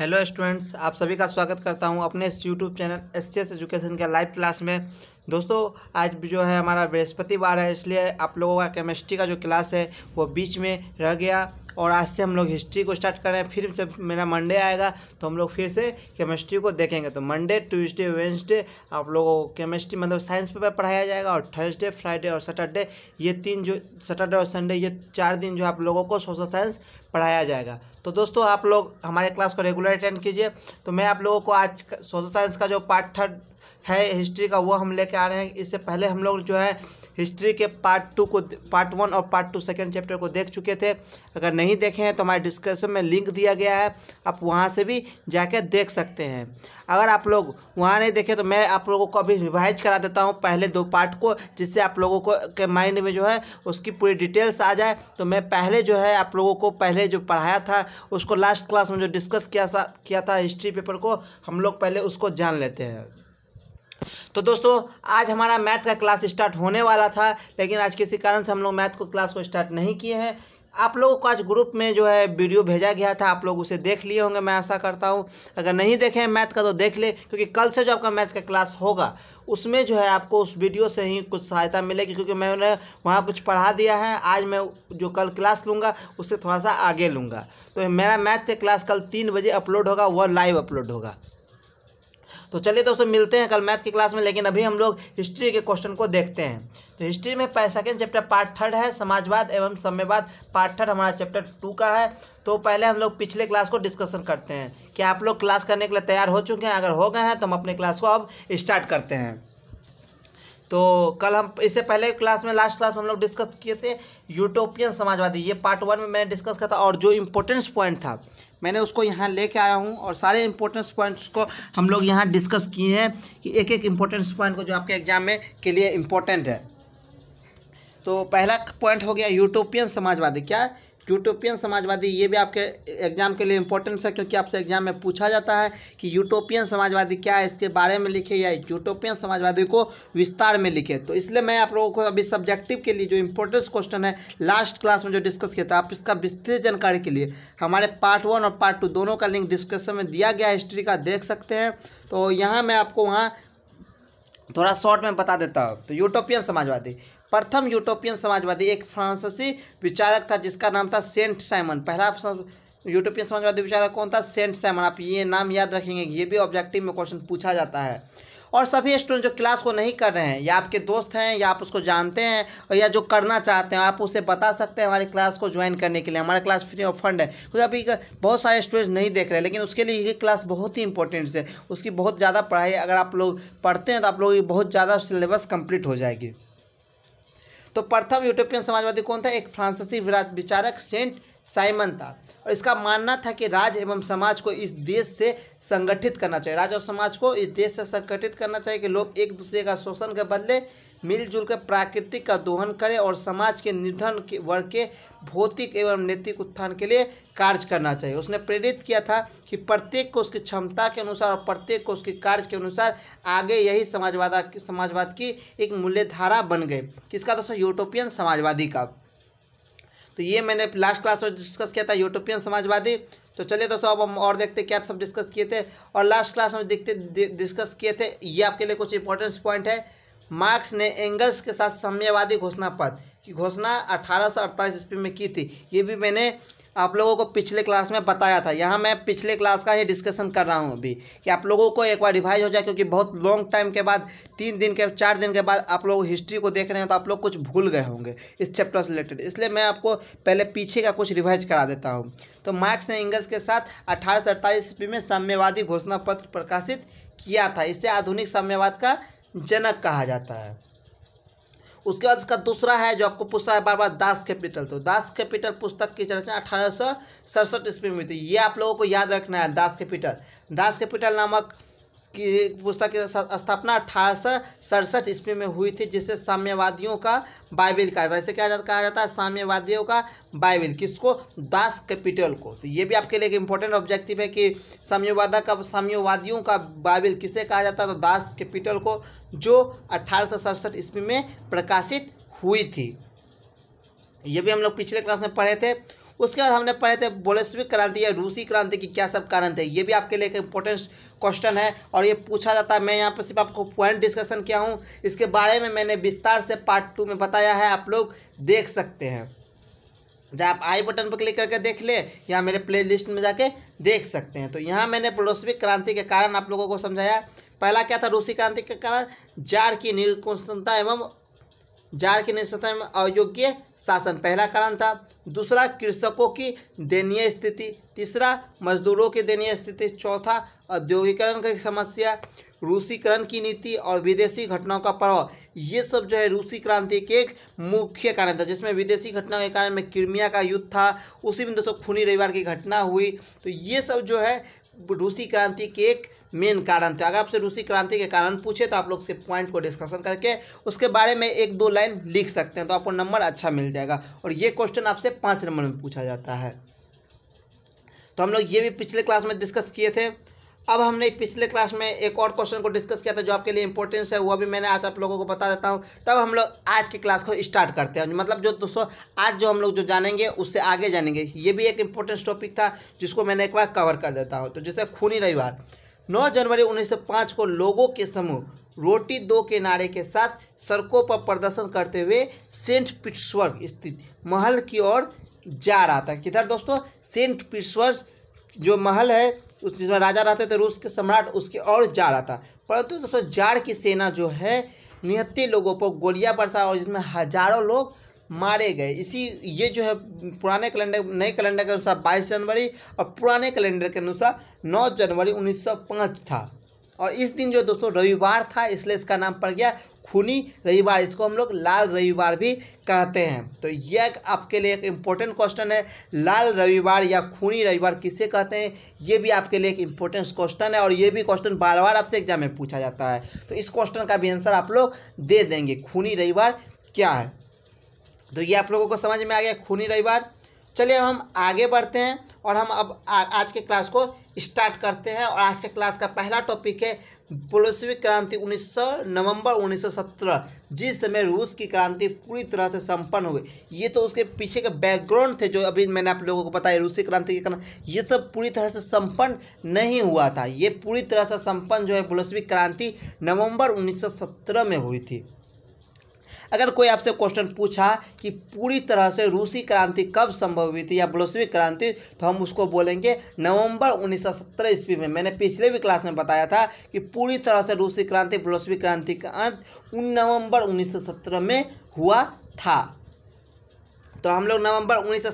hello students आप सभी का स्वागत करता हूं अपने इस YouTube channel S S education के लाइव क्लास में दोस्तों आज जो है हमारा बृहस्पतिवार है इसलिए आप लोगों का केमिस्ट्री का जो क्लास है वो बीच में रह गया और आज से हम लोग हिस्ट्री को स्टार्ट कर रहे हैं फिर जब मेरा मंडे आएगा तो हम लोग फिर से केमिस्ट्री को देखेंगे तो मंडे ट्यूसडे वेंसडे आप लोगों को केमिस्ट्री मतलब साइंस पेपर पढ़ाया जाएगा और थर्सडे फ्राइडे और सैटरडे ये तीन जो सैटरडे और संडे ये चार दिन जो आप लोगों को सोशल साइंस पढ़ाया जाएगा तो दोस्तों आप लोग हमारे क्लास को रेगुलर अटेंड कीजिए तो मैं आप लोगों को आज सोशल साइंस का जो पार्ट थर्ड है हिस्ट्री का वो हम लेके आ रहे हैं इससे पहले हम लोग जो है हिस्ट्री के पार्ट टू को पार्ट वन और पार्ट टू सेकेंड चैप्टर को देख चुके थे अगर नहीं देखे हैं तो हमारे डिस्क्रिप्शन में लिंक दिया गया है आप वहाँ से भी जाके देख सकते हैं अगर आप लोग वहाँ नहीं देखे तो मैं आप लोगों को अभी रिवाइज करा देता हूँ पहले दो पार्ट को जिससे आप लोगों को के माइंड में जो है उसकी पूरी डिटेल्स आ जाए तो मैं पहले जो है आप लोगों को पहले जो पढ़ाया था उसको लास्ट क्लास में जो डिस्कस किया था किया था हिस्ट्री पेपर को हम लोग पहले उसको जान लेते हैं तो दोस्तों आज हमारा मैथ का क्लास स्टार्ट होने वाला था लेकिन आज किसी कारण से हम लोग मैथ को क्लास को स्टार्ट नहीं किए हैं आप लोगों को आज ग्रुप में जो है वीडियो भेजा गया था आप लोग उसे देख लिए होंगे मैं ऐसा करता हूँ अगर नहीं देखें मैथ का तो देख ले क्योंकि कल से जो आपका मैथ का क्लास होगा उसमें जो है आपको उस वीडियो से ही कुछ सहायता मिलेगी क्योंकि मैंने वहाँ कुछ पढ़ा दिया है आज मैं जो कल क्लास लूँगा उससे थोड़ा सा आगे लूँगा तो मेरा मैथ का क्लास कल तीन बजे अपलोड होगा वह लाइव अपलोड होगा तो चलिए दोस्तों मिलते हैं कल मैथ की क्लास में लेकिन अभी हम लोग हिस्ट्री के क्वेश्चन को देखते हैं तो हिस्ट्री में सेकेंड चैप्टर पार्ट थर्ड है समाजवाद एवं सम्यवाद पार्ट थर्ड हमारा चैप्टर टू का है तो पहले हम लोग पिछले क्लास को डिस्कशन करते हैं क्या आप लोग क्लास करने के लिए तैयार हो चुके हैं अगर हो गए हैं तो हम अपने क्लास को अब स्टार्ट करते हैं तो कल हम इससे पहले क्लास में लास्ट क्लास में हम लोग डिस्कस किए थे यूटोपियन समाजवादी ये पार्ट वन में मैंने डिस्कस किया था और जो इम्पोर्टेंस पॉइंट था मैंने उसको यहाँ लेके आया हूँ और सारे इंपॉर्टेंस पॉइंट्स को हम लोग यहाँ डिस्कस किए हैं कि एक एक इंपॉर्टेंस पॉइंट को जो आपके एग्जाम में के लिए इम्पोर्टेंट है तो पहला पॉइंट हो गया यूटोपियन समाजवादी क्या है यूटोपियन समाजवादी ये भी आपके एग्जाम के लिए इंपॉर्टेंस है क्योंकि आपसे एग्जाम में पूछा जाता है कि यूटोपियन समाजवादी क्या है इसके बारे में लिखे या यूटोपियन समाजवादी को विस्तार में लिखे तो इसलिए मैं आप लोगों को अभी सब्जेक्टिव के लिए जो इंपॉर्टेंस क्वेश्चन है लास्ट क्लास में जो डिस्कस किया था आप इसका विस्तृत जानकारी के लिए हमारे पार्ट वन और पार्ट टू दोनों का लिंक डिस्क्रिप्शन में दिया गया हिस्ट्री का देख सकते हैं तो यहाँ मैं आपको वहाँ थोड़ा शॉर्ट में बता देता हूँ तो यूटोपियन समाजवादी प्रथम यूटोपियन समाजवादी एक फ्रांसीसी विचारक था जिसका नाम था सेंट साइमन पहला यूरोपियन यूटोपियन समाजवादी विचारक कौन था सेंट साइमन आप ये नाम याद रखेंगे ये भी ऑब्जेक्टिव में क्वेश्चन पूछा जाता है और सभी स्टूडेंट जो क्लास को नहीं कर रहे हैं या आपके दोस्त हैं या आप उसको जानते हैं और या जो करना चाहते हैं आप उसे बता सकते हैं हमारी क्लास को ज्वाइन करने के लिए हमारा क्लास फ्री ऑफ फंड है क्योंकि अभी बहुत सारे स्टूडेंट्स नहीं देख रहे हैं लेकिन उसके लिए ये क्लास बहुत ही इंपॉर्टेंट है उसकी बहुत ज़्यादा पढ़ाई अगर आप लोग पढ़ते हैं तो आप लोगों की बहुत ज़्यादा सिलेबस कम्प्लीट हो जाएगी तो प्रथम यूटोपियन समाजवादी कौन था एक फ्रांसीसी विचारक सेंट साइमन था और इसका मानना था कि राज्य एवं समाज को इस देश से संगठित करना चाहिए राज्य और समाज को इस देश से संगठित करना चाहिए कि लोग एक दूसरे का शोषण के बदले मिलजुल कर प्राकृतिक का दोहन करें और समाज के निर्धन वर्ग के भौतिक एवं नैतिक उत्थान के लिए कार्य करना चाहिए उसने प्रेरित किया था कि प्रत्येक को उसकी क्षमता के अनुसार और प्रत्येक को उसके कार्य के अनुसार आगे यही समाजवादा समाजवाद की एक मूल्यधारा बन गए किसका दोस्तों यूटोपियन समाजवादी का तो ये मैंने लास्ट क्लास में डिस्कस किया था यूटोपियन समाजवादी तो चलिए दोस्तों अब हम और देखते क्या सब डिस्कस किए थे और लास्ट क्लास में देखते डिस्कस किए थे ये आपके लिए कुछ इंपॉर्टेंस पॉइंट है मार्क्स ने एंगल्स के साथ साम्यवादी घोषणा पत्र की घोषणा अठारह सौ अड़तालीस ईस्वी में की थी ये भी मैंने आप लोगों को पिछले क्लास में बताया था यहाँ मैं पिछले क्लास का ही डिस्कशन कर रहा हूँ अभी कि आप लोगों को एक बार रिवाइज हो जाए क्योंकि बहुत लॉन्ग टाइम के बाद तीन दिन के चार दिन के बाद आप लोग हिस्ट्री को देख रहे हैं तो आप लोग कुछ भूल गए होंगे इस चैप्टर से रिलेटेड इसलिए मैं आपको पहले पीछे का कुछ रिवाइज करा देता हूँ तो मार्क्स ने इंग्लस के साथ अठारह सौ अड़तालीस ईस्वी में साम्यवादी घोषणा पत्र प्रकाशित किया था इससे आधुनिक साम्यवाद का जनक कहा जाता है उसके बाद इसका दूसरा है जो आपको पूछता है बार बार दास कैपिटल तो दास कैपिटल पुस्तक की चर्चा अठारह सौ सड़सठ ईस्वी में हुई थी ये आप लोगों को याद रखना है दास कैपिटल दास कैपिटल नामक की पुस्तक की स्थापना अठारह सौ सड़सठ ईस्वी में हुई थी जिसे साम्यवादियों का बाइबिल कहा जाता है इसे क्या कहा जाता है साम्यवादियों का बाइबिल किसको दास कैपिटल को तो ये भी आपके लिए एक इम्पोर्टेंट ऑब्जेक्टिव है कि साम्यवादा का साम्यवादियों का बाइबिल किसे कहा जाता है तो दास कैपिटल को जो अट्ठारह ईस्वी में प्रकाशित हुई थी ये भी हम लोग पिछले क्लास में पढ़े थे उसके बाद हमने पढ़े थे बोलेस्विक क्रांति या रूसी क्रांति की क्या सब कारण थे ये भी आपके लिए एक इंपॉर्टेंट क्वेश्चन है और ये पूछा जाता है मैं यहाँ पर सिर्फ आपको पॉइंट डिस्कशन किया हूँ इसके बारे में मैंने विस्तार से पार्ट टू में बताया है आप लोग देख सकते हैं जहाँ आप आई बटन पर क्लिक करके देख ले या मेरे प्ले लिस्ट में जाके देख सकते हैं तो यहाँ मैंने बोलेस्विक क्रांति के कारण आप लोगों को समझाया पहला क्या था रूसी क्रांति के कारण जार की निरकुशलता एवं जार के नेतृत्व में अयोग्य शासन पहला कारण था दूसरा कृषकों की दयनीय स्थिति तीसरा मजदूरों की दयनीय स्थिति चौथा औद्योगिकरण की समस्या रूसीकरण की नीति और विदेशी घटनाओं का प्रभाव ये सब जो है रूसी क्रांति के एक मुख्य कारण था जिसमें विदेशी घटनाओं के कारण में क्रिमिया का युद्ध था उसी में दोस्तों खूनी रविवार की घटना हुई तो ये सब जो है रूसी क्रांति के एक मेन कारण थे अगर आपसे रूसी क्रांति के कारण पूछे तो आप लोग उसके पॉइंट को डिस्कशन करके उसके बारे में एक दो लाइन लिख सकते हैं तो आपको नंबर अच्छा मिल जाएगा और ये क्वेश्चन आपसे पाँच नंबर में पूछा जाता है तो हम लोग ये भी पिछले क्लास में डिस्कस किए थे अब हमने पिछले क्लास में एक और क्वेश्चन को डिस्कस किया था जो आपके लिए इंपॉर्टेंस है वो भी मैंने आज आप लोगों को बता देता हूँ तब हम लोग आज की क्लास को स्टार्ट करते हैं मतलब जो दोस्तों आज जो हम लोग जो जानेंगे उससे आगे जानेंगे ये भी एक इंपॉर्टेंस टॉपिक था जिसको मैंने एक बार कवर कर देता हूँ तो जैसे खूनी रविवार नौ जनवरी 1905 को लोगों के समूह रोटी दो के नारे के साथ सड़कों पर प्रदर्शन करते हुए सेंट पीटर्सबर्ग स्थित महल की ओर जा रहा था किधर दोस्तों सेंट पीटर्सबर्ग जो महल है उस जिसमें राजा रहते थे रूस के सम्राट उसके ओर जा रहा था परंतु दोस्तों जाड़ की सेना जो है निहत्ते लोगों पर गोलियां बरसा और जिसमें हजारों लोग मारे गए इसी ये जो है पुराने कैलेंडर नए कैलेंडर के अनुसार बाईस जनवरी और पुराने कैलेंडर के अनुसार नौ जनवरी 1905 था और इस दिन जो दोस्तों रविवार था इसलिए इसका नाम पड़ गया खूनी रविवार इसको हम लोग लाल रविवार भी कहते हैं तो यह आपके लिए एक इम्पोर्टेंट क्वेश्चन है लाल रविवार या खूनी रविवार किसे कहते हैं ये भी आपके लिए एक इम्पोर्टेंट क्वेश्चन है और ये भी क्वेश्चन बार बार आपसे एग्जाम में पूछा जाता है तो इस क्वेश्चन का भी आंसर आप लोग दे देंगे खूनी रविवार क्या है तो ये आप लोगों को समझ में आ गया खूनी रविवार चलिए अब हम आगे बढ़ते हैं और हम अब आ, आज के क्लास को स्टार्ट करते हैं और आज के क्लास का पहला टॉपिक है बोलशेविक क्रांति 1900 नवंबर 1917 जिस समय रूस की क्रांति पूरी तरह से संपन्न हुई ये तो उसके पीछे के बैकग्राउंड थे जो अभी मैंने आप लोगों को बताया रूसी क्रांति के कारण ये सब पूरी तरह से संपन्न नहीं हुआ था ये पूरी तरह से संपन्न जो है बोलशेविक क्रांति नवंबर 1917 में हुई थी अगर कोई आपसे क्वेश्चन पूछा कि पूरी तरह से रूसी क्रांति कब संभव हुई थी या ब्लोसविक क्रांति तो हम उसको बोलेंगे नवंबर 1917 ईस्वी में मैंने पिछले भी क्लास में बताया था कि पूरी तरह से रूसी क्रांति ब्लोसविक क्रांति का अंत उन नवंबर 1917 में हुआ था तो हम लोग नवंबर उन्नीस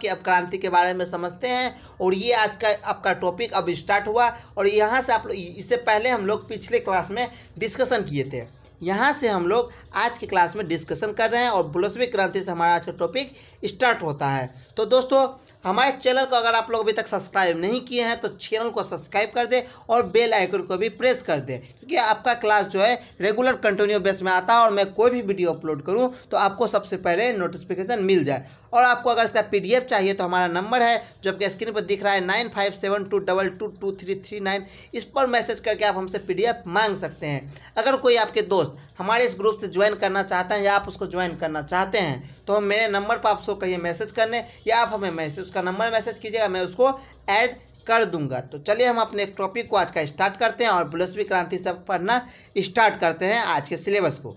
की अब क्रांति के बारे में समझते हैं और ये आज का आपका टॉपिक अब स्टार्ट हुआ और यहाँ से आप लोग इससे पहले हम लोग पिछले क्लास में डिस्कशन किए थे यहाँ से हम लोग आज की क्लास में डिस्कशन कर रहे हैं और बुलसवी क्रांति से हमारा आज का टॉपिक स्टार्ट होता है तो दोस्तों हमारे चैनल को अगर आप लोग अभी तक सब्सक्राइब नहीं किए हैं तो चैनल को सब्सक्राइब कर दें और बेल आइकन को भी प्रेस कर दें क्योंकि आपका क्लास जो है रेगुलर कंटिन्यू बेस में आता है और मैं कोई भी वीडियो अपलोड करूँ तो आपको सबसे पहले नोटिफिकेशन मिल जाए और आपको अगर इसका पी चाहिए तो हमारा नंबर है जो आपके स्क्रीन पर दिख रहा है nine five seven two double two two three three nine इस पर मैसेज करके आप हमसे पी मांग सकते हैं अगर कोई आपके दोस्त हमारे इस ग्रुप से ज्वाइन करना चाहते हैं या आप उसको ज्वाइन करना चाहते हैं तो हम मेरे नंबर पर आपको कहिए मैसेज करने या आप हमें मैसेज उसका नंबर मैसेज कीजिएगा मैं उसको ऐड कर दूंगा तो चलिए हम अपने टॉपिक को आज का स्टार्ट करते हैं और बुलस्वी क्रांति से पढ़ना स्टार्ट करते हैं आज के सिलेबस को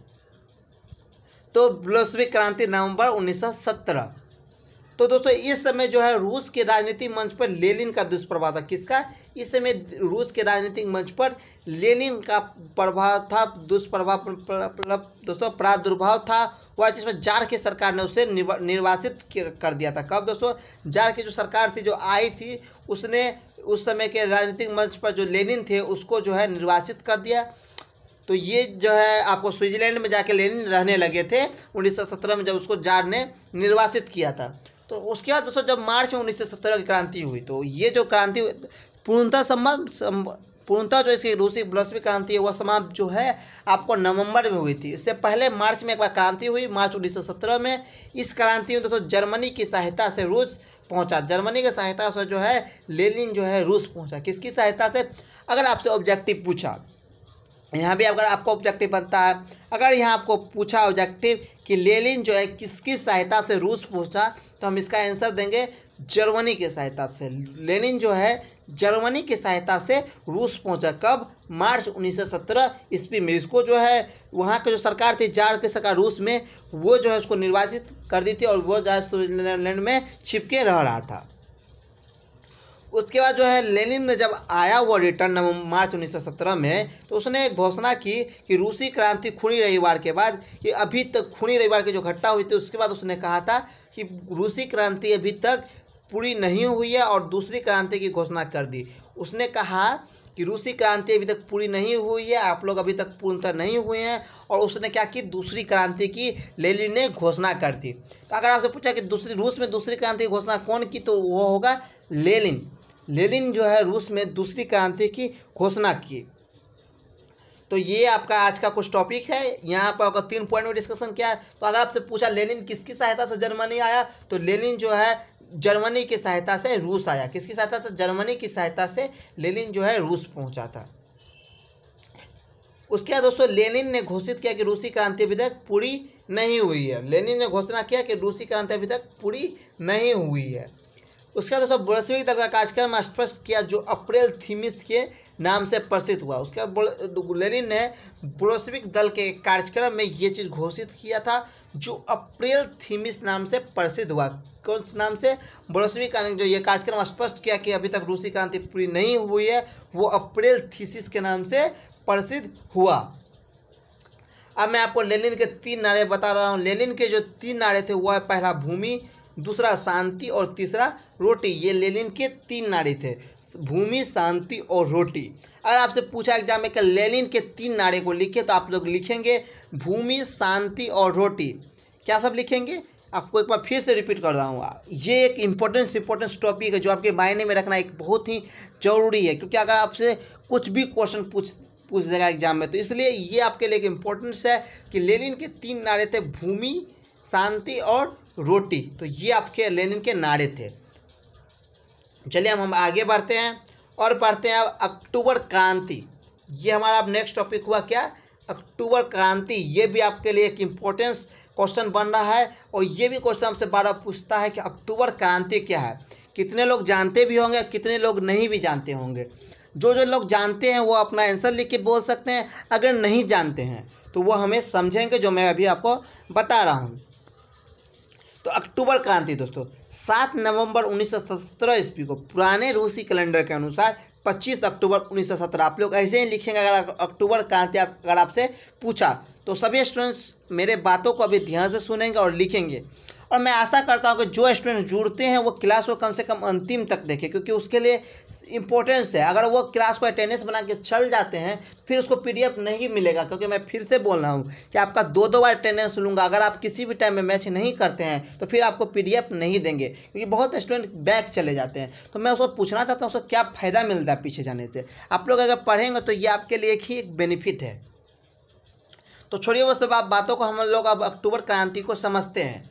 तो बुलस्वी क्रांति नवंबर 1917 तो दोस्तों इस समय जो है रूस के राजनीतिक मंच पर लेनिन का दुष्प्रभाव था किसका इस समय रूस के राजनीतिक मंच पर लेनिन का प्रभाव था दुष्प्रभाव दोस्तों प्रादुर्भाव था वह जिसमें जार की सरकार ने उसे निर्वासित कर दिया था कब दोस्तों जार की जो सरकार थी जो आई थी उसने उस समय के राजनीतिक मंच पर जो लेनिन थे उसको जो है निर्वासित कर दिया तो ये जो है आपको स्विट्जरलैंड में जाके लेनिन रहने लगे थे 1917 में जब उसको जार ने निर्वासित किया था तो उसके बाद दोस्तों जब मार्च में उन्नीस सौ की क्रांति हुई तो ये जो क्रांति पूर्णता सम्मान पूर्णता जो इसकी रूसी ब्लसवीं क्रांति है वह समाप्त जो है आपको नवंबर में हुई थी इससे पहले मार्च में एक बार क्रांति हुई मार्च 1917 में इस क्रांति में दोस्तों जर्मनी की सहायता से रूस पहुंचा जर्मनी की सहायता से जो है लेनिन जो है रूस पहुंचा किसकी सहायता से अगर आपसे ऑब्जेक्टिव पूछा यहाँ भी अगर आपको ऑब्जेक्टिव बनता है अगर यहाँ आपको पूछा ऑब्जेक्टिव कि लेलिन जो है किसकी सहायता से रूस पहुँचा तो हम इसका आंसर देंगे जर्मनी की सहायता से लेनिन जो है जर्मनी की सहायता से रूस पहुंचा कब मार्च 1917 ईस्वी में इसको जो है वहाँ की जो सरकार थी जार की सरकार रूस में वो जो है उसको निर्वाचित कर दी थी और वो जो है स्विट्जरलैंड में छिपके रह रहा था उसके बाद जो है लेनिन ने जब आया वो रिटर्न मार्च 1917 में तो उसने एक घोषणा की कि रूसी क्रांति खूनी रविवार के बाद कि अभी तक खूनी रविवार की जो घटना हुई थी उसके बाद उसने कहा था कि रूसी क्रांति अभी तक पूरी नहीं हुई है और दूसरी क्रांति की घोषणा कर दी उसने कहा कि रूसी क्रांति अभी तक पूरी नहीं हुई है आप लोग अभी तक पूर्णतः नहीं हुए हैं और उसने क्या की दूसरी क्रांति की लेलिन ने घोषणा कर दी तो अगर आपसे पूछा कि दूसरी रूस में दूसरी क्रांति की घोषणा कौन की तो वो होगा लेलिन लेनिन जो है रूस में दूसरी क्रांति की घोषणा की तो ये आपका आज का कुछ टॉपिक है यहाँ पर अगर तीन पॉइंट में डिस्कशन किया है तो अगर आपसे पूछा लेनिन किसकी सहायता से जर्मनी आया तो लेनिन जो है जर्मनी की सहायता से रूस आया किसकी सहायता से जर्मनी की सहायता से लेनिन जो है रूस पहुँचा था उसके बाद दोस्तों लेनिन ने घोषित किया कि रूसी क्रांति अभी तक पूरी नहीं हुई है लेनिन ने घोषणा किया कि रूसी क्रांति अभी तक पूरी नहीं हुई है उसके बाद दोस्तों बुरस्वी दल का कार्यक्रम स्पष्ट किया जो अप्रैल थीमिस के नाम से प्रसिद्ध हुआ उसके बाद लेनिन ने बुरस्विक दल के कार्यक्रम में ये चीज़ घोषित किया था जो अप्रैल थीमिस नाम से प्रसिद्ध हुआ कौन नाम से बोलोसविक का जो ये कार्यक्रम स्पष्ट किया कि अभी तक रूसी क्रांति पूरी नहीं हुई है वो अप्रैल थीसिस के नाम से प्रसिद्ध हुआ अब मैं आपको लेनिन के तीन नारे बता रहा हूँ लेनिन के जो तीन नारे थे वो है पहला भूमि दूसरा शांति और तीसरा रोटी ये लेनिन के तीन नारे थे भूमि शांति और रोटी अगर आपसे पूछा एग्जाम में कि लेनिन के तीन नारे को लिखे तो आप लोग लिखेंगे भूमि शांति और रोटी क्या सब लिखेंगे आपको एक बार फिर से रिपीट कर रहा हूँ ये एक इम्पोर्टेंस इम्पोर्टेंस टॉपिक है जो आपके मायने में रखना एक बहुत ही ज़रूरी है क्योंकि अगर आपसे कुछ भी क्वेश्चन पूछ पूछ देगा एग्जाम में तो इसलिए ये आपके लिए एक इम्पोर्टेंस है कि लेनिन के तीन नारे थे भूमि शांति और रोटी तो ये आपके लेनिन के नारे थे चलिए हम हम आगे बढ़ते हैं और पढ़ते हैं अब अक्टूबर क्रांति ये हमारा अब नेक्स्ट टॉपिक हुआ क्या अक्टूबर क्रांति ये भी आपके लिए एक इम्पोर्टेंस क्वेश्चन बन रहा है और ये भी क्वेश्चन हमसे बार बार पूछता है कि अक्टूबर क्रांति क्या है कितने लोग जानते भी होंगे कितने लोग नहीं भी जानते होंगे जो जो लोग जानते हैं वो अपना आंसर लिख के बोल सकते हैं अगर नहीं जानते हैं तो वो हमें समझेंगे जो मैं अभी आपको बता रहा हूँ तो अक्टूबर क्रांति दोस्तों सात नवंबर सत्रह ईस्वी को पुराने रूसी कैलेंडर के अनुसार 25 अक्टूबर 1917 आप लोग ऐसे ही लिखेंगे अगर अक्टूबर क्रांति अगर आपसे पूछा तो सभी स्टूडेंट्स मेरे बातों को अभी ध्यान से सुनेंगे और लिखेंगे और मैं आशा करता हूँ कि जो स्टूडेंट जुड़ते हैं वो क्लास को कम से कम अंतिम तक देखें क्योंकि उसके लिए इंपॉर्टेंस है अगर वो क्लास को अटेंडेंस बना के चल जाते हैं फिर उसको पी नहीं मिलेगा क्योंकि मैं फिर से बोल रहा हूँ कि आपका दो दो बार अटेंडेंस लूँगा अगर आप किसी भी टाइम में मैच नहीं करते हैं तो फिर आपको पी नहीं देंगे क्योंकि बहुत स्टूडेंट बैक चले जाते हैं तो मैं उसको पूछना चाहता हूँ उसको क्या फ़ायदा मिलता है पीछे जाने से आप लोग अगर पढ़ेंगे तो ये आपके लिए एक ही एक बेनिफिट है तो छोड़िए वो सब आप बातों को हम लोग अब अक्टूबर क्रांति को समझते हैं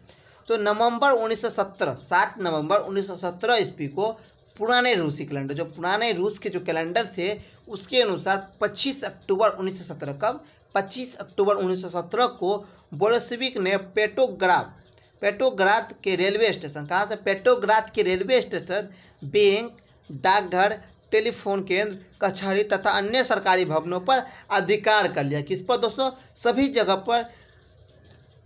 तो नवंबर 1917 सात नवंबर 1917 ईस्वी को पुराने रूसी कैलेंडर जो पुराने रूस के जो कैलेंडर थे उसके अनुसार 25 अक्टूबर 1917 कब 25 अक्टूबर 1917 को बोलसविक ने पेटोग्राफ पेटोग्राथ के रेलवे स्टेशन कहाँ से पेटोग्राथ के रेलवे स्टेशन बैंक डाकघर टेलीफोन केंद्र कचहरी तथा अन्य सरकारी भवनों पर अधिकार कर लिया किस पर दोस्तों सभी जगह पर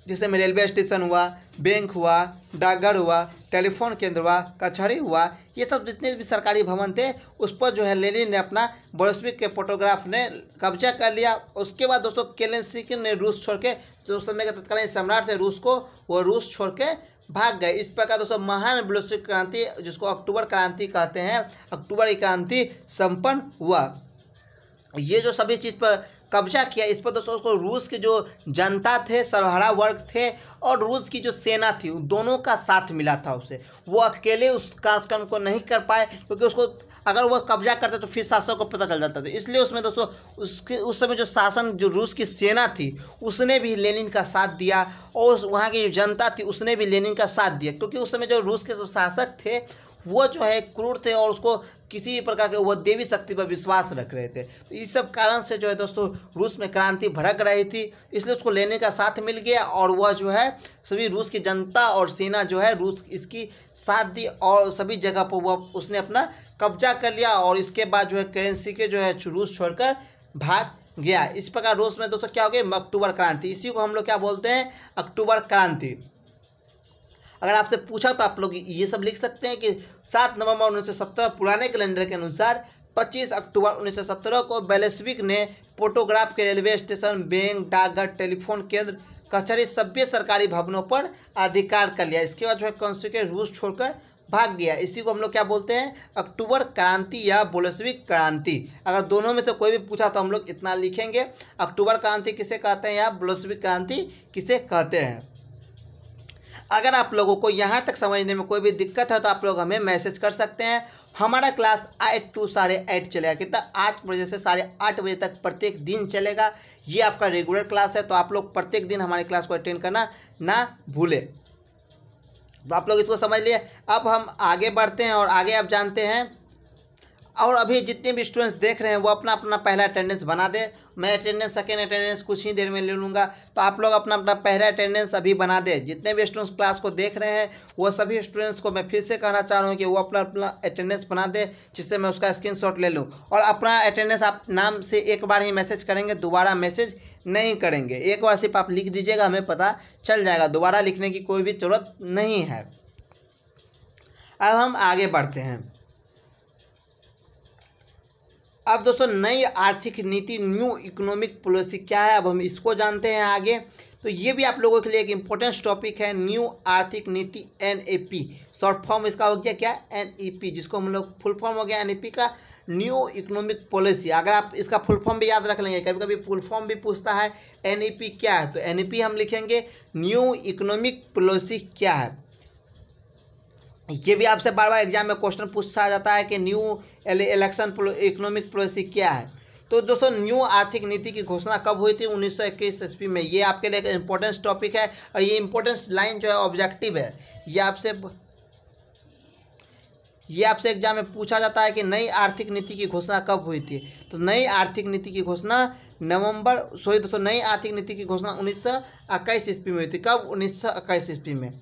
जैसे में रेलवे स्टेशन हुआ बैंक हुआ डाकघर हुआ टेलीफोन केंद्र हुआ कचहरी हुआ ये सब जितने भी सरकारी भवन थे उस पर जो है लेनिन ने अपना बोरस्विक के फोटोग्राफ ने कब्जा कर लिया उसके बाद दोस्तों सिकिन ने रूस छोड़ के जो उस समय के तत्कालीन सम्राट थे रूस को वो रूस छोड़ के भाग गए इस प्रकार दोस्तों महान बोलस्विक क्रांति जिसको अक्टूबर क्रांति कहते हैं अक्टूबर की क्रांति सम्पन्न हुआ ये जो सभी चीज़ पर कब्जा किया इस पर दोस्तों उसको रूस के जो जनता थे सरहरा वर्ग थे और रूस की जो सेना थी दोनों का साथ मिला था उसे वो अकेले उस कार्यक्रम को नहीं कर पाए क्योंकि उसको अगर वह कब्जा करते तो फिर शासक को पता चल जाता था इसलिए उसमें दोस्तों उसके उस समय जो शासन जो रूस की सेना थी उसने भी लेनिन का साथ दिया और उस वहाँ की जो जनता थी उसने भी लेनिन का साथ दिया क्योंकि उस समय जो रूस के जो शासक थे वो जो है क्रूर थे और उसको किसी भी प्रकार के वो देवी शक्ति पर विश्वास रख रहे थे तो इस सब कारण से जो है दोस्तों रूस में क्रांति भड़क रही थी इसलिए उसको लेने का साथ मिल गया और वह जो है सभी रूस की जनता और सेना जो है रूस इसकी साथ दी और सभी जगह पर वह उसने अपना कब्जा कर लिया और इसके बाद जो है करेंसी के जो है रूस छोड़कर भाग गया इस प्रकार रूस में दोस्तों क्या हो गया अक्टूबर क्रांति इसी को हम लोग क्या बोलते हैं अक्टूबर क्रांति अगर आपसे पूछा तो आप लोग ये सब लिख सकते हैं कि सात नवंबर उन्नीस पुराने कैलेंडर के अनुसार 25 अक्टूबर 1917 को बेलेस्विक ने फोटोग्राफ के रेलवे स्टेशन बैंक डाकघर टेलीफोन केंद्र कचहरी सभ्य सरकारी भवनों पर अधिकार कर लिया इसके बाद जो है कॉन्स्टिट्यूट रूस छोड़कर भाग गया इसी को हम लोग क्या बोलते हैं अक्टूबर क्रांति या बोलेस्विक क्रांति अगर दोनों में से कोई भी पूछा तो हम लोग इतना लिखेंगे अक्टूबर क्रांति किसे कहते हैं या बोलेस्विक क्रांति किसे कहते हैं अगर आप लोगों को यहाँ तक समझने में कोई भी दिक्कत है तो आप लोग हमें मैसेज कर सकते हैं हमारा क्लास एट टू साढ़े एट चलेगा कितना आठ बजे से साढ़े आठ बजे तक प्रत्येक दिन चलेगा ये आपका रेगुलर क्लास है तो आप लोग प्रत्येक दिन हमारे क्लास को अटेंड करना ना भूलें तो आप लोग इसको समझ लिए अब हम आगे बढ़ते हैं और आगे आप जानते हैं और अभी जितने भी स्टूडेंट्स देख रहे हैं वो अपना अपना पहला अटेंडेंस बना दे मैं अटेंडेंस सेकेंड अटेंडेंस कुछ ही देर में ले लूँगा तो आप लोग अपना अपना पहला अटेंडेंस अभी बना दें जितने भी स्टूडेंट्स क्लास को देख रहे हैं वो सभी स्टूडेंट्स को मैं फिर से कहना चाह रहा हूँ कि वो अपना अपना अटेंडेंस बना दें जिससे मैं उसका स्क्रीन ले लूँ और अपना अटेंडेंस आप नाम से एक बार ही मैसेज करेंगे दोबारा मैसेज नहीं करेंगे एक बार सिर्फ आप लिख दीजिएगा हमें पता चल जाएगा दोबारा लिखने की कोई भी ज़रूरत नहीं है अब हम आगे बढ़ते हैं अब दोस्तों नई आर्थिक नीति न्यू इकोनॉमिक पॉलिसी क्या है अब हम इसको जानते हैं आगे तो ये भी आप लोगों के लिए एक इम्पोर्टेंस टॉपिक है न्यू आर्थिक नीति N A P short form इसका हो गया क्या एन ई पी जिसको हम लोग फुल फॉर्म हो गया एन ई पी का न्यू इकोनॉमिक पॉलिसी अगर आप इसका फुल फॉर्म भी याद रख लेंगे कभी कभी फुल फॉर्म भी पूछता है एन ई पी क्या है तो एन ई पी हम लिखेंगे न्यू इकोनॉमिक पॉलिसी क्या है ये भी आपसे बार बार एग्जाम में क्वेश्चन पूछा जाता है कि न्यू इलेक्शन इकोनॉमिक पॉलिसी क्या है तो दोस्तों न्यू आर्थिक नीति की घोषणा कब हुई थी उन्नीस सौ इक्कीस ईस्वी में ये आपके लिए एक इम्पोर्टेंस टॉपिक है और ये इम्पोर्टेंस लाइन जो है ऑब्जेक्टिव है ये आपसे ये आपसे एग्जाम में पूछा जाता है कि नई आर्थिक नीति की घोषणा कब हुई थी तो नई आर्थिक नीति की घोषणा नवंबर सॉरी दोस्तों नई आर्थिक नीति की घोषणा उन्नीस सौ इक्कीस ईस्वी में हुई थी कब उन्नीस सौ इक्कीस ईस्वी में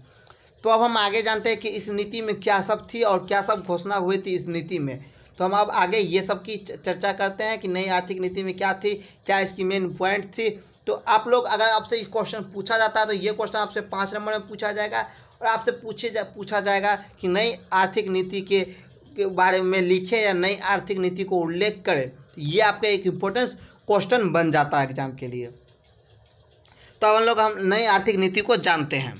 तो अब हम आगे जानते हैं कि इस नीति में क्या सब थी और क्या सब घोषणा हुई थी इस नीति में तो हम अब आगे ये सब की चर्चा करते हैं कि नई आर्थिक नीति में क्या थी क्या इसकी मेन पॉइंट थी तो आप लोग अगर आपसे ये क्वेश्चन पूछा जाता है तो ये क्वेश्चन आपसे पाँच नंबर में पूछा जाएगा और आपसे पूछे जा पूछा जाएगा कि नई आर्थिक नीति के, के बारे में लिखे या नई आर्थिक नीति को उल्लेख करें तो ये आपका एक इम्पोर्टेंस क्वेश्चन बन जाता है एग्जाम के लिए तो हम लोग हम नई आर्थिक नीति को जानते हैं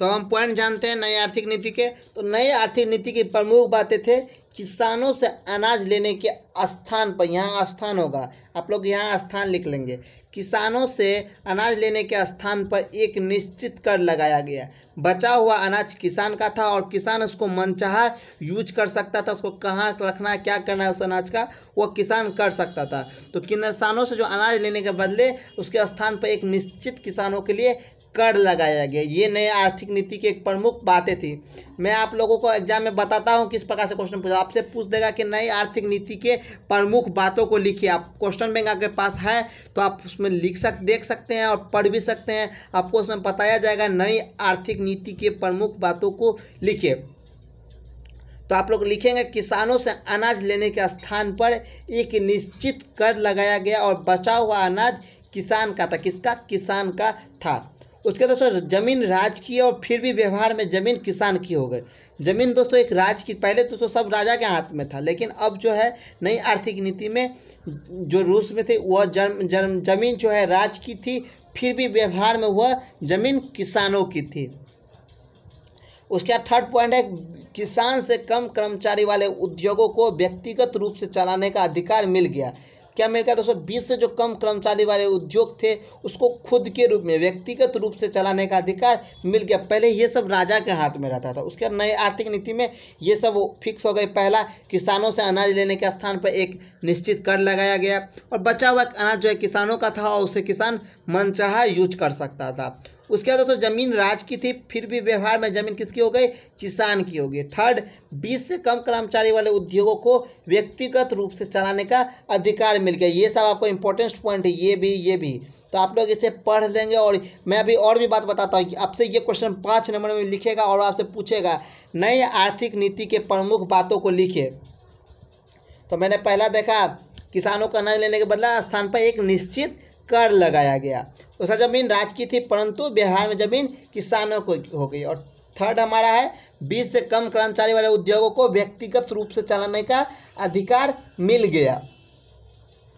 तो हम पॉइंट जानते हैं नई आर्थिक नीति के तो नई आर्थिक नीति की प्रमुख बातें थे किसानों से अनाज लेने के स्थान पर यहाँ स्थान होगा आप लोग यहाँ स्थान लिख लेंगे किसानों से अनाज लेने के स्थान पर एक निश्चित कर लगाया गया बचा हुआ अनाज किसान का था और किसान उसको मनचाहा यूज कर सकता था उसको कहाँ रखना है क्या करना है उस अनाज का वो किसान कर सकता था तो किसानों से जो अनाज लेने के बदले उसके स्थान पर एक निश्चित किसानों के लिए कर लगाया गया ये नए आर्थिक नीति की एक प्रमुख बातें थी मैं आप लोगों को एग्जाम में बताता हूँ किस प्रकार से क्वेश्चन पूछा आपसे पूछ देगा कि नई आर्थिक नीति के प्रमुख बातों को लिखिए आप क्वेश्चन बैंक आपके पास है तो आप उसमें लिख सक देख सकते हैं और पढ़ भी सकते हैं आपको उसमें बताया जाएगा नई आर्थिक नीति के प्रमुख बातों को लिखिए तो आप लोग लिखेंगे किसानों से अनाज लेने के स्थान पर एक निश्चित कर लगाया गया और बचा हुआ अनाज किसान का था किसका किसान का था उसके दोस्तों जमीन राज की और फिर भी व्यवहार में जमीन किसान की हो गई जमीन दोस्तों एक राज की पहले दोस्तों सब राजा के हाथ में था लेकिन अब जो है नई आर्थिक नीति में जो रूस में थे वह जम, जम, जमीन जो है राज की थी फिर भी व्यवहार में वह जमीन किसानों की थी उसके बाद थर्ड पॉइंट है किसान से कम कर्मचारी वाले उद्योगों को व्यक्तिगत रूप से चलाने का अधिकार मिल गया क्या मैंने कहा दोस्तों बीस से जो कम कर्मचारी वाले उद्योग थे उसको खुद के रूप में व्यक्तिगत रूप से चलाने का अधिकार मिल गया पहले ये सब राजा के हाथ में रहता था उसके बाद नई आर्थिक नीति में ये सब फिक्स हो गए पहला किसानों से अनाज लेने के स्थान पर एक निश्चित कर लगाया गया और बचा हुआ अनाज जो है किसानों का था और उसे किसान मनचाहा यूज कर सकता था उसके बाद दोस्तों जमीन राज की थी फिर भी व्यवहार में जमीन किसकी हो गई किसान की होगी थर्ड बीस से कम कर्मचारी वाले उद्योगों को व्यक्तिगत रूप से चलाने का अधिकार मिल गया ये सब आपको इंपॉर्टेंस पॉइंट है ये भी ये भी तो आप लोग इसे पढ़ लेंगे और मैं अभी और भी बात बताता हूँ आपसे ये क्वेश्चन पाँच नंबर में लिखेगा और आपसे पूछेगा नई आर्थिक नीति के प्रमुख बातों को लिखे तो मैंने पहला देखा किसानों का अनाज लेने के बदला स्थान पर एक निश्चित कर लगाया गया उसका जमीन राज की थी परंतु बिहार में जमीन किसानों को हो गई और थर्ड हमारा है बीस से कम कर्मचारी वाले उद्योगों को व्यक्तिगत रूप से चलाने का अधिकार मिल गया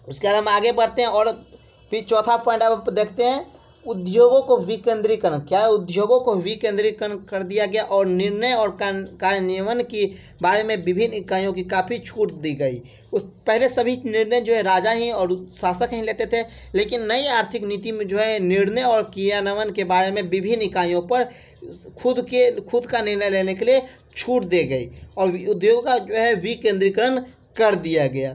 उसके बाद हम आगे बढ़ते हैं और फिर चौथा पॉइंट अब देखते हैं उद्योगों को विकेंद्रीकरण क्या उद्योगों को विकेंद्रीकरण कर दिया गया और निर्णय और कार्यान्वयन के बारे में विभिन्न इकाइयों की काफ़ी छूट दी गई उस पहले सभी निर्णय जो है राजा ही और शासक ही लेते थे लेकिन नई आर्थिक नीति में जो है निर्णय और क्रियान्वयन के बारे में विभिन्न इकाइयों पर खुद के खुद का निर्णय लेने के लिए छूट दी गई और उद्योग का जो है विकेंद्रीकरण कर दिया गया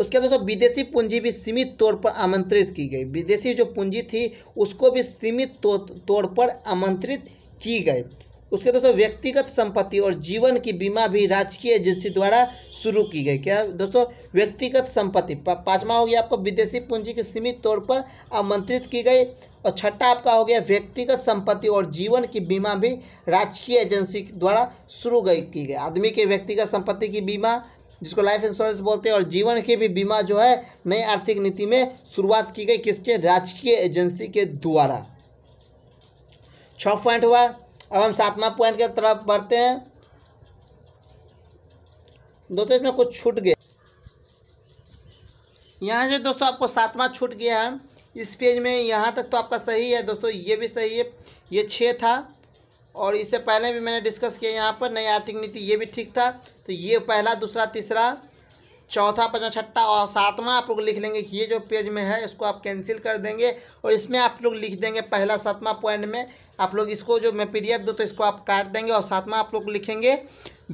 उसके दोस्तों विदेशी पूंजी भी सीमित तौर पर आमंत्रित की गई विदेशी जो पूंजी थी उसको भी सीमित तौर पर आमंत्रित की गई उसके दोस्तों व्यक्तिगत संपत्ति और जीवन की बीमा भी राजकीय एजेंसी द्वारा शुरू की गई क्या दोस्तों व्यक्तिगत संपत्ति पाँचवा हो गया आपको विदेशी पूंजी की सीमित तौर पर आमंत्रित की गई और छठा आपका हो गया व्यक्तिगत संपत्ति और जीवन की बीमा भी राजकीय एजेंसी द्वारा शुरू की गई आदमी के व्यक्तिगत संपत्ति की बीमा जिसको लाइफ इंश्योरेंस बोलते हैं और जीवन की भी बीमा जो है नई आर्थिक नीति में शुरुआत की गई किसके राजकीय एजेंसी के द्वारा छ पॉइंट हुआ अब हम सातवां पॉइंट की तरफ बढ़ते हैं दोस्तों इसमें कुछ छूट गया यहाँ जो दोस्तों आपको सातवां छूट गया है इस पेज में यहाँ तक तो आपका सही है दोस्तों ये भी सही है ये छः था और इससे पहले भी मैंने डिस्कस किया यहाँ पर नई आर्थिक नीति ये भी ठीक था तो ये पहला दूसरा तीसरा चौथा पाँचवा छठा और सातवां आप लोग लिख लेंगे कि ये जो पेज में है इसको आप कैंसिल कर देंगे और इसमें आप लोग लिख देंगे पहला सातवां पॉइंट में आप लोग इसको जो मैं पीडीएफ दो तो इसको आप काट देंगे और सातवां आप लोग लिखेंगे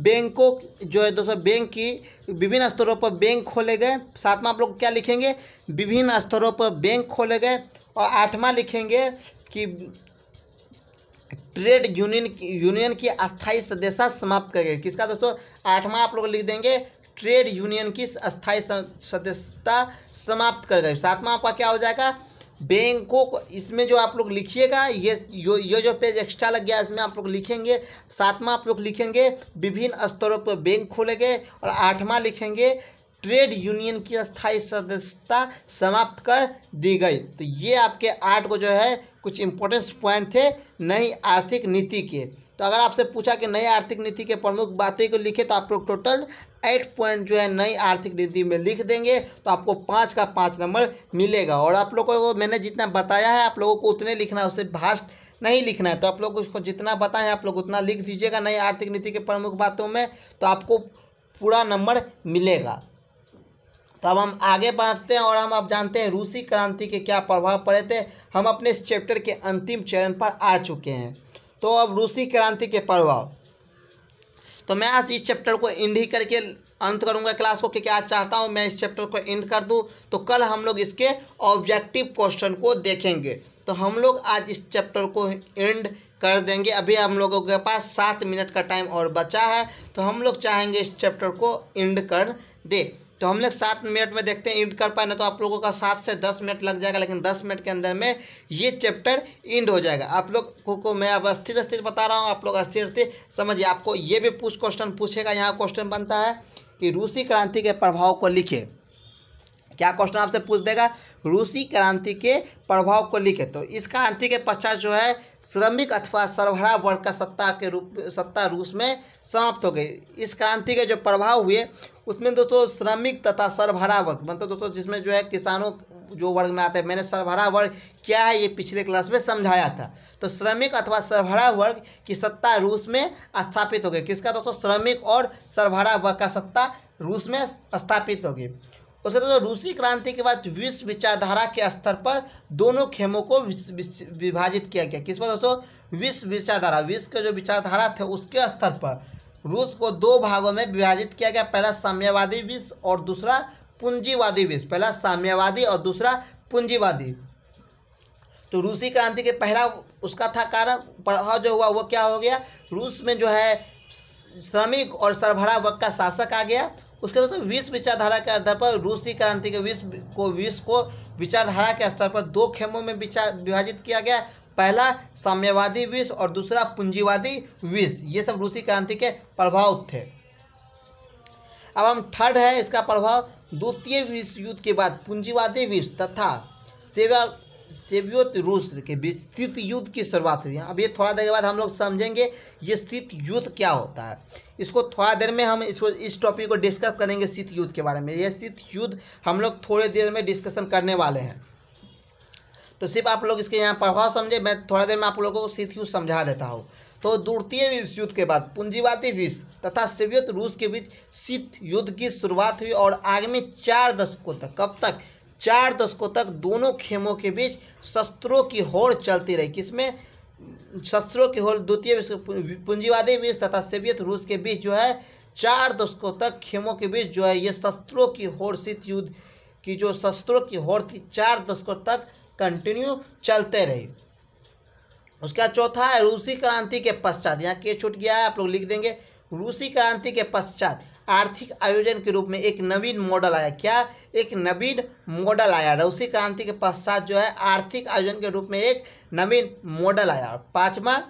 बैंकों जो है दोस्तों बैंक की विभिन्न स्तरों पर बैंक खोले गए सातवां आप लोग क्या लिखेंगे विभिन्न स्तरों पर बैंक खोले गए और आठवां लिखेंगे कि ट्रेड यूनियन यूनियन की अस्थायी सदस्यता समाप्त करेगी किसका दोस्तों आठवां आप लोग लिख देंगे ट्रेड यूनियन की अस्थाई सदस्यता समाप्त कर गए सातवां आपका क्या हो जाएगा बैंकों को इसमें जो आप लोग लिखिएगा ये यो ये जो पेज एक्स्ट्रा लग गया इसमें आप लोग लिखेंगे सातवां आप लोग लिखेंगे विभिन्न स्तरों पर बैंक खोले गए और आठवां लिखेंगे ट्रेड यूनियन की अस्थायी सदस्यता समाप्त कर दी गई तो ये आपके आर्ट को जो है कुछ इम्पोर्टेंस पॉइंट थे नई आर्थिक नीति के तो अगर आपसे पूछा कि नई आर्थिक नीति के प्रमुख बातें को लिखे तो आप लोग टोटल एट पॉइंट जो है नई आर्थिक नीति में लिख देंगे तो आपको पाँच का पाँच नंबर मिलेगा और आप लोगों को मैंने जितना बताया है आप लोगों को उतने लिखना है उसे भाष्ट नहीं लिखना है तो आप लोग उसको जितना बताएं आप लोग उतना लिख दीजिएगा नई आर्थिक नीति के प्रमुख बातों में तो आपको पूरा नंबर मिलेगा तो अब हम आगे बढ़ते हैं और हम अब जानते हैं रूसी क्रांति के क्या प्रभाव पड़े थे हम अपने इस चैप्टर के अंतिम चरण पर आ चुके हैं तो अब रूसी क्रांति के प्रभाव तो मैं आज इस चैप्टर को इंड ही करके अंत करूंगा क्लास को क्योंकि आज चाहता हूं मैं इस चैप्टर को इंड कर दूं तो कल हम लोग इसके ऑब्जेक्टिव क्वेश्चन को देखेंगे तो हम लोग आज इस चैप्टर को एंड कर देंगे अभी हम लोगों के पास सात मिनट का टाइम और बचा है तो हम लोग चाहेंगे इस चैप्टर को एंड कर दे तो हम लोग सात मिनट में देखते हैं इंड कर पाए ना तो आप लोगों का सात से दस मिनट लग जाएगा लेकिन दस मिनट के अंदर में ये चैप्टर इंड हो जाएगा आप लोग को, को मैं अब अस्थिर अस्थिर बता रहा हूँ आप लोग अस्थिर अस्थिर समझिए आपको ये भी पूछ क्वेश्चन पूछेगा यहाँ क्वेश्चन बनता है कि रूसी क्रांति के प्रभाव को लिखे क्या क्वेश्चन आपसे पूछ देगा रूसी क्रांति के प्रभाव को लिखे तो इस क्रांति के पश्चात जो है श्रमिक अथवा सरभरा वर्ग का सत्ता के रूप सत्ता रूस में समाप्त हो गई इस क्रांति के जो प्रभाव हुए उसमें दोस्तों श्रमिक तथा सरभरा वर्ग मतलब दोस्तों जिसमें जो है किसानों जो वर्ग में आते हैं मैंने सरभरा वर्ग क्या है ये पिछले क्लास में समझाया था तो श्रमिक अथवा सरभरा वर्ग की सत्ता रूस में स्थापित हो गई किसका दोस्तों श्रमिक और सरभरा वर्ग का सत्ता रूस में स्थापित होगी तो उसके दोस्तों तो रूसी क्रांति के बाद विश्व विचारधारा के स्तर पर दोनों खेमों को विभाजित किया गया किस पर दोस्तों विश्व विचारधारा विश्व के जो विचारधारा थे उसके स्तर पर रूस को दो भागों में विभाजित किया गया पहला साम्यवादी विश्व और दूसरा पूंजीवादी विश्व पहला साम्यवादी और दूसरा पूंजीवादी तो रूसी क्रांति के पहला उसका था कारण प्रभाव जो हुआ वो क्या हो गया रूस में जो है श्रमिक और सरभरा वर्ग का शासक आ गया उसके साथ तो विश्व विचारधारा के आधार पर रूसी क्रांति के विश्व को विश्व को विचारधारा के स्तर पर दो खेमों में विचार विभाजित किया गया पहला साम्यवादी विश्व और दूसरा पूंजीवादी विश्व ये सब रूसी क्रांति के प्रभाव थे अब हम थर्ड है इसका प्रभाव द्वितीय विश्व युद्ध के बाद पूंजीवादी विश्व तथा सेवा सेवियोत रूस के बीच स्थित युद्ध की शुरुआत हुई है अब ये थोड़ा देर के बाद हम लोग समझेंगे ये स्थित युद्ध क्या होता है इसको थोड़ा देर में हम इसको इस टॉपिक को डिस्कस करेंगे शीत युद्ध के बारे में ये शीत युद्ध हम लोग थोड़ी देर में डिस्कशन करने वाले हैं तो सिर्फ आप लोग इसके यहाँ प्रभाव समझे मैं थोड़ा देर में आप लोगों को शीत युद्ध समझा देता हूँ तो द्वितीय विश्व युद्ध के बाद पूंजीवादी विश्व तथा सोवियत रूस के बीच शीत युद्ध की शुरुआत हुई और आगामी चार दशकों तक कब तक चार दशकों तक दोनों खेमों के बीच शस्त्रों की होड़ चलती रही किसमें शस्त्रों की होल द्वितीय विश्व पूंजीवादी विश्व तथा सोवियत रूस के बीच जो है चार दशकों तक खेमों के बीच जो है ये शस्त्रों की होर शीत युद्ध की जो शस्त्रों की होर थी चार दशकों तक कंटिन्यू चलते रही उसका चौथा है रूसी क्रांति के पश्चात यहाँ के छूट गया है आप लोग लिख देंगे रूसी क्रांति के पश्चात आर्थिक आयोजन के रूप में एक नवीन मॉडल आया क्या एक नवीन मॉडल आया रूसी क्रांति के पश्चात जो है आर्थिक आयोजन के रूप में एक नवीन मॉडल आया पाँचवा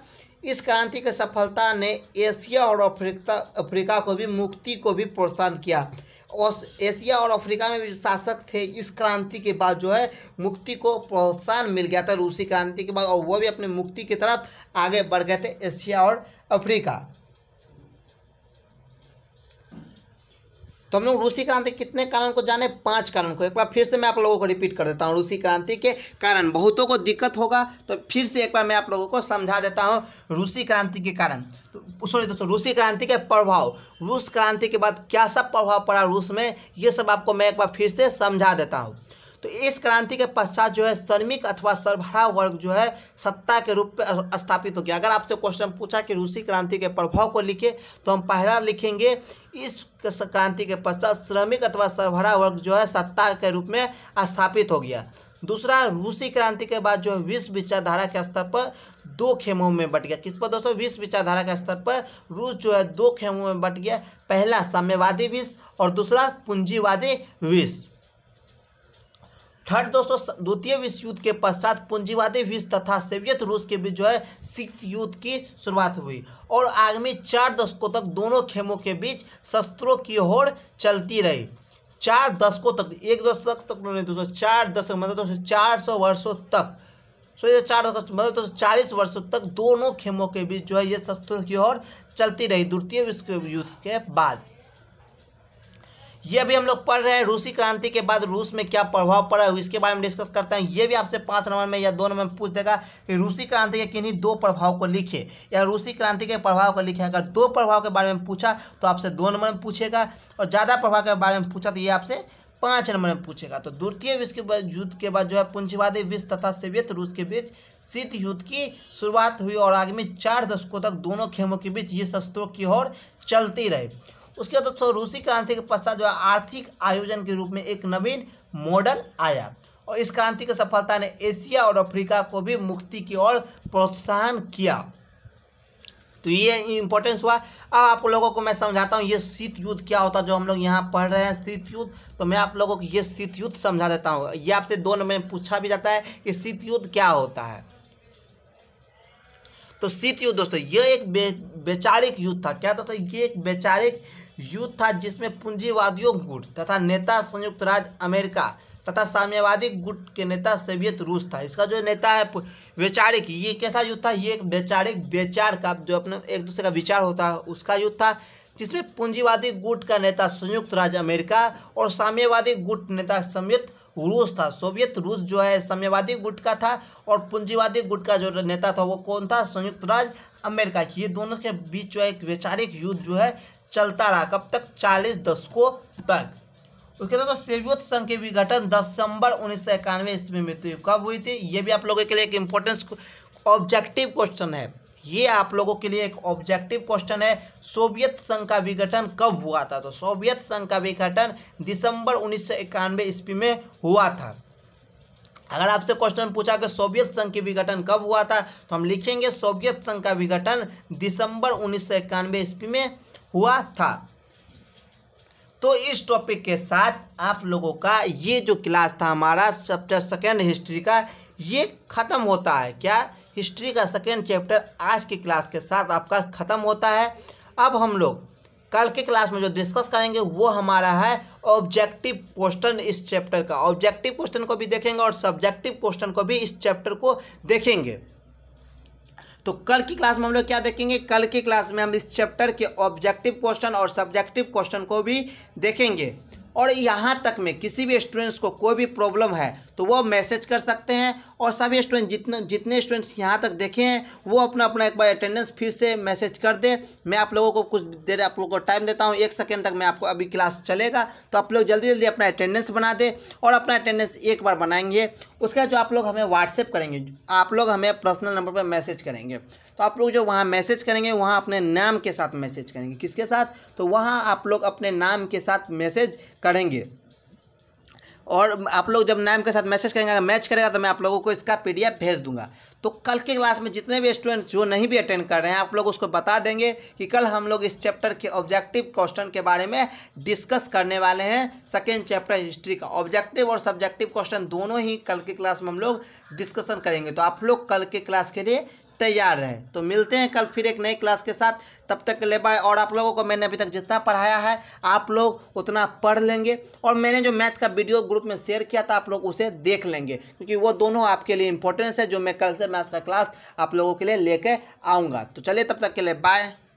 इस क्रांति की सफलता ने एशिया और अफ्रीका अफ्रीका को भी मुक्ति को भी प्रोत्साहन किया और एशिया और अफ्रीका में भी शासक थे इस क्रांति के बाद जो है मुक्ति को प्रोत्साहन मिल गया था रूसी क्रांति के बाद और वह भी अपने मुक्ति की तरफ आगे बढ़ गए थे एशिया और अफ्रीका तो हम लोग रूसी क्रांति कितने कारण को जाने पाँच कारण को एक बार फिर से मैं आप लोगों को रिपीट कर देता हूँ रूसी क्रांति के कारण बहुतों को दिक्कत होगा तो फिर से एक बार मैं आप लोगों को समझा देता हूँ रूसी क्रांति के कारण तो, सॉरी दोस्तों रूसी क्रांति के प्रभाव रूस क्रांति के बाद क्या सब प्रभाव पड़ा रूस में ये सब आपको मैं एक बार फिर से समझा देता हूँ तो इस क्रांति के पश्चात जो है श्रमिक अथवा सरभरा वर्ग जो है सत्ता के रूप में स्थापित हो गया अगर आपसे क्वेश्चन पूछा कि रूसी क्रांति के प्रभाव को लिखे तो हम पहला लिखेंगे इस क्रांति के पश्चात श्रमिक अथवा सरभरा वर्ग जो है सत्ता के रूप में स्थापित हो गया दूसरा रूसी क्रांति के बाद जो है विश्व विचारधारा के स्तर पर दो खेमों में बट गया किस पर दोस्तों विश्व विचारधारा के स्तर पर रूस जो है दो खेमों में बट गया पहला साम्यवादी विश्व और दूसरा पूंजीवादी विश्व थर्ड दोस्तों द्वितीय विश्व युद्ध के पश्चात पूंजीवादी विश्व तथा सोवियत रूस के बीच जो है सिक्त युद्ध की शुरुआत हुई और आगामी चार दशकों तक दोनों खेमों के बीच शस्त्रों की होड़ चलती रही चार दशकों तक एक दशक तक नहीं दोस्तों चार दशक मतलब दोस्तों चार सौ वर्षों तक सो ये चार दशक मतलब दोस्तों चालीस वर्षों तक दोनों खेमों के बीच जो है ये शस्त्रों की ओर चलती रही द्वितीय विश्व युद्ध के बाद ये अभी हम लोग पढ़ रहे हैं रूसी क्रांति के बाद रूस में क्या प्रभाव पड़ा है इसके बारे में डिस्कस करते हैं ये भी आपसे पाँच नंबर में या दो नंबर में पूछ देगा कि रूसी क्रांति के किन्हीं दो प्रभाव को लिखे या रूसी क्रांति के प्रभाव को लिखे अगर दो प्रभाव के बारे में पूछा तो आपसे दो नंबर में पूछेगा और ज़्यादा प्रभाव के बारे में पूछा तो ये आपसे पाँच नंबर में पूछेगा तो द्वितीय विश्व के बाद युद्ध के बाद जो है पूंजीवादी विश्व तथा सोवियत रूस के बीच शीत युद्ध की शुरुआत हुई और आगामी चार दशकों तक दोनों खेमों के बीच ये शस्त्रों की ओर चलती रही उसके बाद दोस्तों रूसी क्रांति के पश्चात जो है आर्थिक आयोजन के रूप में एक नवीन मॉडल आया और इस क्रांति की सफलता ने एशिया और अफ्रीका को भी मुक्ति की ओर प्रोत्साहन किया तो ये इम्पोर्टेंस हुआ अब आप लोगों को मैं समझाता हूँ ये शीत युद्ध क्या होता है जो हम लोग यहाँ पढ़ रहे हैं शीत युद्ध तो मैं आप लोगों को ये शीत युद्ध समझा देता हूँ ये आपसे दो नंबर में पूछा भी जाता है कि शीत युद्ध क्या होता है तो शीत युद्ध दोस्तों ये एक वैचारिक बे, युद्ध था क्या था तो ये एक वैचारिक युद्ध था जिसमें पूंजीवादियों गुट तथा नेता संयुक्त राज्य अमेरिका तथा साम्यवादी गुट के नेता सोवियत रूस था इसका जो नेता है वैचारिक ये कैसा युद्ध था ये एक वैचारिक विचार का जो अपने एक दूसरे का विचार होता है उसका युद्ध था जिसमें पूंजीवादी गुट का नेता संयुक्त राज्य अमेरिका और साम्यवादी गुट नेता सोवियत रूस था सोवियत रूस जो है साम्यवादी गुट का था और पूंजीवादी गुट का जो नेता था वो कौन था संयुक्त राज्य अमेरिका ये दोनों के बीच जो एक वैचारिक युद्ध जो है चलता रहा कब तक चालीस दशकों तक उसके दोस्तों सेवियत संघ के विघटन दिसंबर उन्नीस सौ इक्यानवे ईस्वी में मृत्यु कब हुई थी ये भी आप लोगों के लिए एक इम्पोर्टेंस ऑब्जेक्टिव क्वेश्चन है ये आप लोगों के लिए एक ऑब्जेक्टिव क्वेश्चन है सोवियत संघ का विघटन कब हुआ था तो सोवियत संघ का विघटन दिसंबर उन्नीस सौ इक्यानवे ईस्वी में हुआ था अगर आपसे क्वेश्चन पूछा कि सोवियत संघ के विघटन कब हुआ था तो हम लिखेंगे सोवियत संघ का विघटन दिसंबर उन्नीस सौ इक्यानवे ईस्वी में हुआ था तो इस टॉपिक के साथ आप लोगों का ये जो क्लास था हमारा चैप्टर सेकेंड हिस्ट्री का ये ख़त्म होता है क्या हिस्ट्री का सेकेंड चैप्टर आज की क्लास के साथ आपका ख़त्म होता है अब हम लोग कल के क्लास में जो डिस्कस करेंगे वो हमारा है ऑब्जेक्टिव क्वेश्चन इस चैप्टर का ऑब्जेक्टिव क्वेश्चन को भी देखेंगे और सब्जेक्टिव क्वेश्चन को भी इस चैप्टर को देखेंगे तो कल की क्लास में हम लोग क्या देखेंगे कल की क्लास में हम इस चैप्टर के ऑब्जेक्टिव क्वेश्चन और सब्जेक्टिव क्वेश्चन को भी देखेंगे और यहाँ तक में किसी भी स्टूडेंट्स को कोई भी प्रॉब्लम है तो वो मैसेज कर सकते हैं और सभी स्टूडेंट जितने जितने स्टूडेंट्स यहाँ तक देखे हैं वो अपना अपना एक बार अटेंडेंस फिर से मैसेज कर दें मैं आप लोगों को कुछ देर आप लोगों को टाइम देता हूँ एक सेकेंड तक मैं आपको अभी क्लास चलेगा तो आप लोग जल्दी जल्दी अपना अटेंडेंस बना दें और अपना अटेंडेंस एक बार बनाएंगे उसके बाद जो आप लोग हमें व्हाट्सएप करेंगे आप लोग हमें पर्सनल नंबर पर मैसेज करेंगे तो आप लोग जो वहाँ मैसेज करेंगे वहाँ अपने नाम के साथ मैसेज करेंगे किसके साथ तो वहाँ आप लोग अपने नाम के साथ मैसेज करेंगे और आप लोग जब नाम के साथ मैसेज करेंगे मैच करेगा तो मैं आप लोगों को इसका पी भेज दूंगा तो कल के क्लास में जितने भी स्टूडेंट्स जो नहीं भी अटेंड कर रहे हैं आप लोग उसको बता देंगे कि कल हम लोग इस चैप्टर के ऑब्जेक्टिव क्वेश्चन के बारे में डिस्कस करने वाले हैं सेकेंड चैप्टर हिस्ट्री का ऑब्जेक्टिव और सब्जेक्टिव क्वेश्चन दोनों ही कल के क्लास में हम लोग डिस्कसन करेंगे तो आप लोग कल के क्लास के लिए तैयार रहे तो मिलते हैं कल फिर एक नई क्लास के साथ तब तक के लिए बाय और आप लोगों को मैंने अभी तक जितना पढ़ाया है आप लोग उतना पढ़ लेंगे और मैंने जो मैथ का वीडियो ग्रुप में शेयर किया था आप लोग उसे देख लेंगे क्योंकि वो दोनों आपके लिए इंपॉर्टेंस है जो मैं कल से मैथ का क्लास आप लोगों के लिए लेके आऊँगा तो चलिए तब तक के लिए बाय